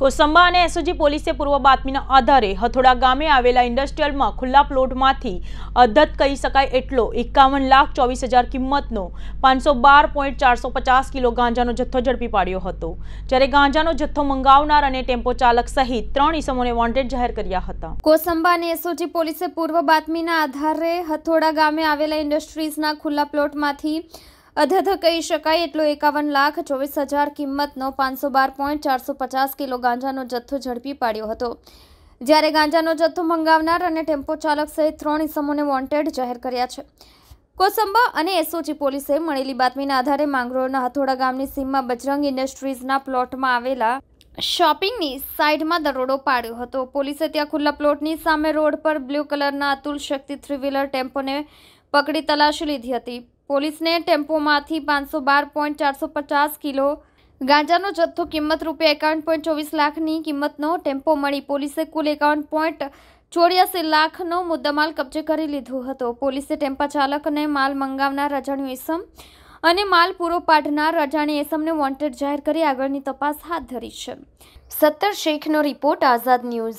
કોસંબા અને એસઓજી પોલીસે પૂર્વ બાતમીના આધારે હથોડા ગામે આવેલા ઇન્ડસ્ટ્રીયલમાં ખુલ્લા પ્લોટમાંથી અધત કહી શકાય એટલો એકાવન લાખ ચોવીસ હજાર કિંમતનો પાંચસો બાર પોઈન્ટ ચારસો પચાસ કિલો ગાંજાનો જથ્થો ઝડપી પાડ્યો હતો જ્યારે ગાંજાનો જથ્થો મંગાવનાર અને ટેમ્પો ચાલક સહિત ત્રણ ઇસમોને વોન્ટેડ જાહેર કર્યા હતા કોસંબા અને એસઓજી પોલીસે પૂર્વ બાતમીના આધારે હથોડા ગામે આવેલા ઇન્ડસ્ટ્રીઝના ખુલ્લા પ્લોટમાંથી અધધ કહી શકાય એટલો એકાવન લાખ ચોવીસ હજાર કિંમતનો પાંચસો બાર પોઈન્ટ ચારસો પચાસ કિલો ગાંજાનો જથ્થો ઝડપી પાડ્યો હતો જ્યારે ગાંજાનો જથ્થો મંગાવનાર અને ટેમ્પો ચાલક સહિત ત્રણ ઇસમોને વોન્ટેડ જાહેર કર્યા છે કોસંબા અને એસઓજી પોલીસે મળેલી બાતમીના આધારે માંગરોળના હથોડા ગામની સીમમાં બજરંગ ઇન્ડસ્ટ્રીઝના પ્લોટમાં આવેલા શોપિંગની સાઇડમાં દરોડો પાડ્યો હતો પોલીસે ત્યાં ખુલ્લા પ્લોટની સામે રોડ પર બ્લુ કલરના અતુલ શક્તિ થ્રી વ્હીલર ટેમ્પોને પકડી તલાશી લીધી હતી પોલીસને ટેમ્પોમાંથી પાંચસો બાર પોઈન્ટ ચારસો પચાસ કિલો ગાંજાનો જથ્થો કિંમત રૂપિયા એકાવન પોઈન્ટ ચોવીસ લાખની કિંમતનો ટેમ્પો મળી પોલીસે કુલ એકાવન પોઈન્ટ ચોર્યાસી લાખનો મુદ્દામાલ કબજે કરી લીધો હતો પોલીસે ટેમ્પા ચાલકને માલ મંગાવનાર રજાણી એસમ અને માલ પૂરો પાડનાર રજાણી એસમને વોન્ટેડ જાહેર કરી આગળની તપાસ હાથ ધરી છે સત્તર શેખનો રિપોર્ટ આઝાદ ન્યૂઝ